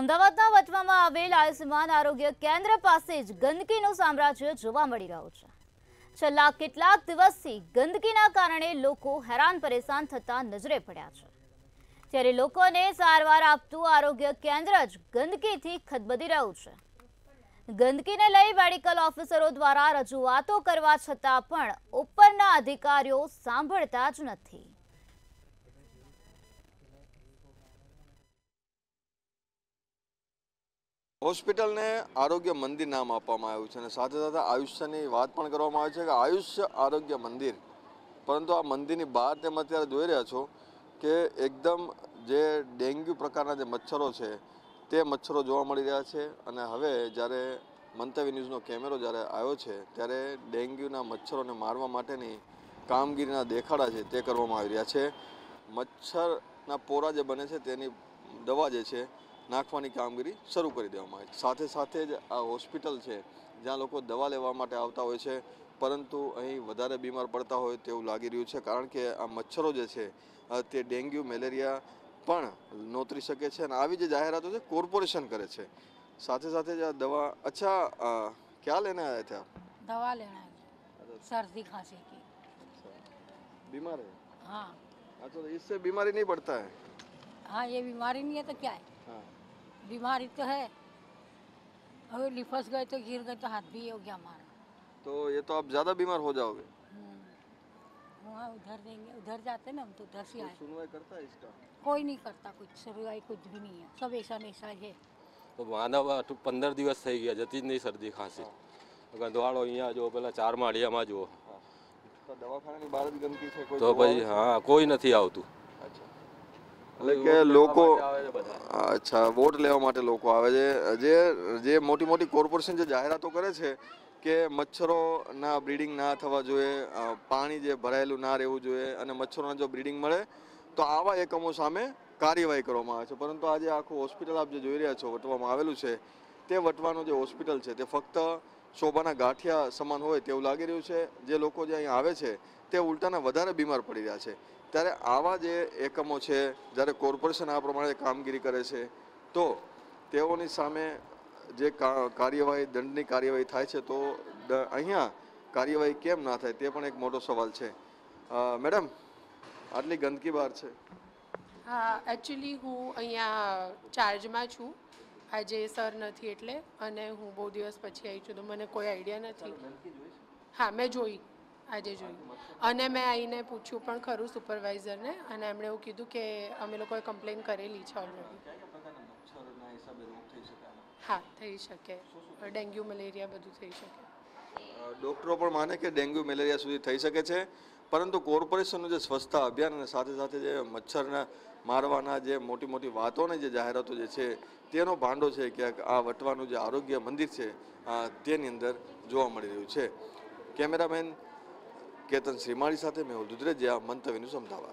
અમદાવાદના વચમાં આવેલ આયુષ્યમાન આરોગ્ય કેન્દ્ર પાસે જ ગંદકીનું સામ્રાજ્ય જોવા મળી રહ્યું છે છેલ્લા કેટલાક દિવસથી ગંદકીના કારણે લોકો હેરાન પરેશાન થતા નજરે પડ્યા છે ત્યારે લોકોને સારવાર આપતું આરોગ્ય કેન્દ્ર જ ગંદકીથી ખદબદી રહ્યું છે ગંદકીને લઈ મેડિકલ ઓફિસરો દ્વારા રજૂઆતો કરવા છતાં પણ ઉપરના અધિકારીઓ સાંભળતા જ નથી હોસ્પિટલને આરોગ્ય મંદિર નામ આપવામાં આવ્યું છે અને સાથે સાથે આયુષ્યની વાત પણ કરવામાં આવી છે કે આયુષ્ય આરોગ્ય મંદિર પરંતુ આ મંદિરની બહાર તમે અત્યારે જોઈ રહ્યા છો કે એકદમ જે ડેન્ગ્યુ પ્રકારના જે મચ્છરો છે તે મચ્છરો જોવા મળી રહ્યા છે અને હવે જ્યારે મંતવ્ય ન્યૂઝનો કેમેરો જ્યારે આવ્યો છે ત્યારે ડેન્ગ્યુના મચ્છરોને મારવા માટેની કામગીરીના દેખાડા છે તે કરવામાં આવી રહ્યા છે મચ્છરના પોરા જે બને છે તેની દવા જે છે નાખવાની કામગીરી શરૂ કરી દેવામાં આવી સાથે સાથે જ આ હોસ્પિટલ છે જ્યાં લોકો દવા લેવા માટે આવતા હોય છે પરંતુ અહીં વધારે બીમાર પડતા હોય તેવું લાગી રહ્યું છે કારણ કે આ મચ્છરો જે છે તે ડેન્ગ્યુ મેલેરિયા પણ નોતરી શકે છે અને આવી જે જાહેરાતો છે કોર્પોરેશન કરે છે સાથે સાથે જ આ દવા અચ્છા ક્યાં લેને આયા થે દવા લેના सर्दी खांसी की बीमार है हाँ अच्छा तो इससे બીમારી નહીં पड़ता है हाँ ये बीमारी नहीं है तो क्या है हाँ बीमारी तो है अगर लिपस गए तो गिर गए तो हाथ भी हो गया हमारा तो ये तो आप ज़्यादा बीमार हो जाओगे हम्म। वहाँ उधर देंगे उधर जाते ना हम तो उधर से आए सुनवाई करता है इसका कोई नहीं करता कुछ सुनवाई कुछ भी नहीं है सब ऐसा नैसा है તો માનવ પંદર દિવસ થઈ ગયા જતી જ નહીં શરદી ખાંસી हाँ। ગંધવાળો અહીંયા જો પેલા ચાર માળિયામાં જુઓ દવાખાનાની બહાર ગંદકી છે તો પછી હા हाँ, કોઈ નથી આવતું એટલે કે લોકો અચ્છા વોટ લેવા માટે લોકો આવે છે જે જે મોટી મોટી કોર્પોરેશન જે જાહેરાતો કરે છે કે મચ્છરોના બ્રીડિંગ ના થવા જોઈએ પાણી જે ભરાયેલું ના રહેવું જોઈએ અને મચ્છરોના જો બ્રીડિંગ મળે તો આવા એકમો સામે કાર્યવાહી કરવામાં આવે છે પરંતુ આજે આખું હોસ્પિટલ આપ જે જોઈ રહ્યા છો વટવામાં આવેલું છે તે વટવાનું જે હોસ્પિટલ છે તે ફક્ત શોભાના ગાંઠિયા સમાન હોય તેવું લાગી રહ્યું છે જે લોકો જે અહીંયા આવે છે તે ઉલટાના વધારે બીમાર પડી રહ્યા છે ત્યારે આવા જે એકમો છે જ્યારે કોર્પોરેશન આ પ્રમાણે કામગીરી કરે છે તો તેઓની સામે જે કાર્યવાહી દંડની કાર્યવાહી થાય છે તો અહીંયા કાર્યવાહી કેમ ના થાય તે પણ એક મોટો સવાલ છે મેડમ આટલી ગંદકી બહાર છે હા એકચ્યુઅલી હું અહીંયા ચાર્જમાં છું આજે સર નથી એટલે અને હું બહુ દિવસ પછી આવી છું તો મને કોઈ આઈડિયા નથી હા મેં જોઈ આજે જોયું અને મેં આવીને પૂછ્યું પણ ખરું સુપરવાઇઝરને અને એમણે એવું કીધું કે અમે લોકોએ કમ્પ્લેન કરેલી છે ઓલરેડી હા થઈ શકે ડેન્ગ્યુ મલેરિયા બધું થઈ શકે ડોક્ટરો પણ માને કે ડેન્ગ્યુ મેલેરિયા સુધી થઈ શકે છે પરંતુ કોર્પોરેશનનું જે સ્વચ્છતા અભિયાન અને સાથે સાથે જે મચ્છરને મારવાના જે મોટી મોટી વાતોને જે જાહેરાતો જે છે તેનો ભાંડો છે ક્યાંક આ વટવાનું જે આરોગ્ય મંદિર છે તેની અંદર જોવા મળી રહ્યું છે કેમેરામેન કેતન શ્રીમાળી સાથે મેહુલ દુધરેજિયા મંતવ્યનું સમજાવવા